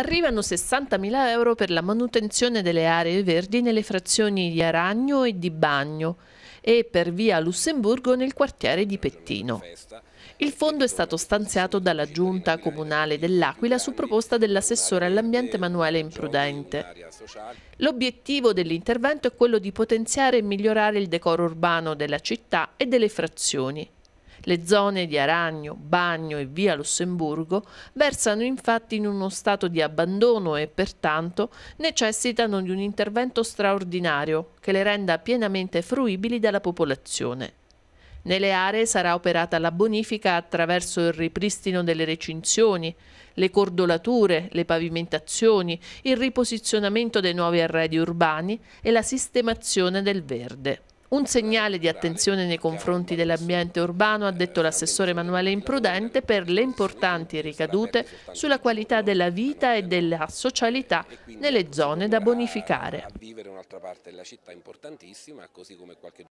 Arrivano 60.000 euro per la manutenzione delle aree verdi nelle frazioni di Aragno e di Bagno e per via Lussemburgo nel quartiere di Pettino. Il fondo è stato stanziato dalla Giunta Comunale dell'Aquila su proposta dell'assessore all'ambiente Emanuele Imprudente. L'obiettivo dell'intervento è quello di potenziare e migliorare il decoro urbano della città e delle frazioni le zone di Aragno, Bagno e Via Lussemburgo versano infatti in uno stato di abbandono e pertanto necessitano di un intervento straordinario che le renda pienamente fruibili dalla popolazione. Nelle aree sarà operata la bonifica attraverso il ripristino delle recinzioni, le cordolature, le pavimentazioni, il riposizionamento dei nuovi arredi urbani e la sistemazione del verde. Un segnale di attenzione nei confronti dell'ambiente urbano, ha detto l'assessore Emanuele Imprudente, per le importanti ricadute sulla qualità della vita e della socialità nelle zone da bonificare.